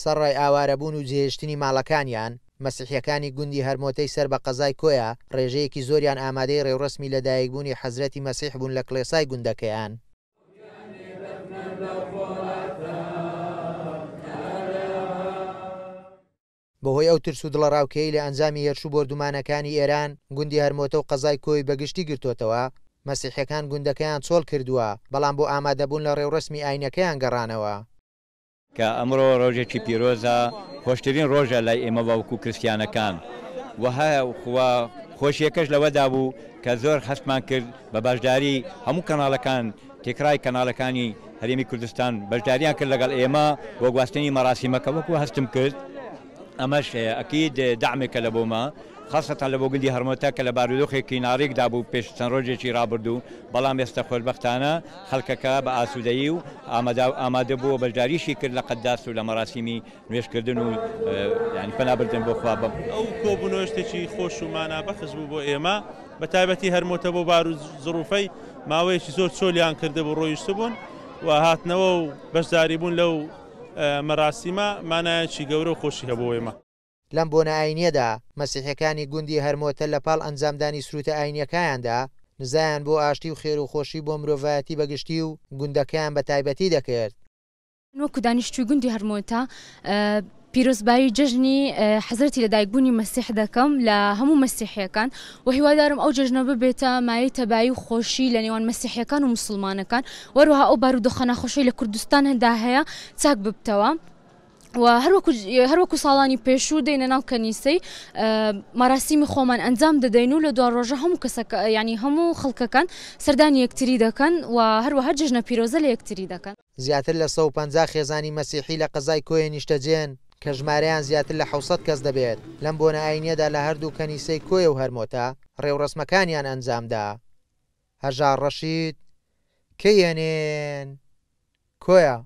سەرڕای ئاوارەبوون و جێشتنی ماڵەکانیان مەسیحیەکانی گوندی هەرمۆتەی سەر بە قەزای کۆیە ڕێژەیەکی زۆریان ئامادەی ڕێوڕسمی لەدایکبوونی حەزرەتی مەسیح بوون لە کلێسای گوندەکەیان. بەهۆی ئەو ترس و دڵە ڕاوکەی لە ئەنجامی هێرشوو بردومانەکانی ئێران گوندی هەرمۆتە و قەزای کۆی بەگشتی گرتوتەوە مەسیحەکان گوندەکەیان چۆل کردووە بەڵام بۆ ئامادەبوون لە ڕێوڕسمی ئاینەکەیان گەڕانەوە کە ئەمڕۆ ڕۆژێکی پیرۆزە خۆشترین ڕۆژە لای ئێمە باوکو کرسیانەکان وهە خوا خۆشیەکەش لەوەدا بوو کە زۆر حەستمان کرد بە باشداری هەموو کەناڵەکان تێکرای کەناڵەکانی هەرێمی کوردستان بەشداریان کرد لەگەڵ ئێمە بۆ گواستنی مەراسیمەکە وەکو هەستم کرد ئەمەش ئەکید دامێکە لە بۆمە خاستان لە بۆ گوندی هەرمەتە کە لە بارودۆخی کینارێکدا بوو پێش چەند ڕۆژێکی رابرردوو بەڵام ئێستا خۆلبەختانە خەڵکەکە بە ئاسوودایی و ئامادە بووە بەجاریشی کرد لە قەدداس و لە مەراسیمی نوێشکردن و ینی پەنابردن بۆ خوا بم ئەو کۆبوونەوەشتێکی خۆش و مانا بەخز بوو بۆ ئێمە بە تایبەتی هەرمۆتە بۆ بار و زروفەی ماوەیەکی زۆر چۆلیان کردە بۆ ڕۆیشت بوون و هاتنەوە و بەشداری بوون لەو مەراسیمە مانایەکی گەورە و خۆشی هەبوو ئێمە لەم بۆ نائینیەدا مەسیحەکانی گوندی هەرمۆتە لە پاڵ ئەنجامدانی سروتە ئاینەکانیاندا نزایان بۆ ئاشتی و خێر و خۆشی بۆ مرۆڤایەتی بەگشتی و گوندەکان بە تایبەتی دەکرد وەکو دانیشتوی گوندی هەرمۆتا پیرۆزباری جژنی حەزرەتی لە دایکبوونی مەسیح دەکەم لە هەموو مەسیحیەکان و هیوادارم ئەو جژنە ببێتە مای تەبایی و خۆشی لە نێوان مەسیحیەکان و مسلمانەکان وەروها ئەو بارودۆخە ناخۆشی لە کوردستان هەدا هەیە چاک ببتەوە هەروەکو ساڵانی پێشوو دێنە ناو کەنیسەی ماراسیمی خۆمان ئەنجام دەدەین و لە دو ڕۆژە هەموو کەسەکە ینی هەموو خەڵکەکان سەردانی یەکتری دەکەن و هەروە هەر جژنە پیرۆزە لە یەکتری دەکەن زیاتر لە 150 خێزانی مەسیحی لە قەزای کۆی نیشتەجێن کە ژمارەیان زیاتر لە حوسەت کەس دەبێت لەم بۆنە ئاینیەدا لە هەردوو کەنیسەی کۆی و هەرمۆتە ڕێوڕسمەکانیان ئەنجامدا هەژار ڕەشید کەێنێن کۆیە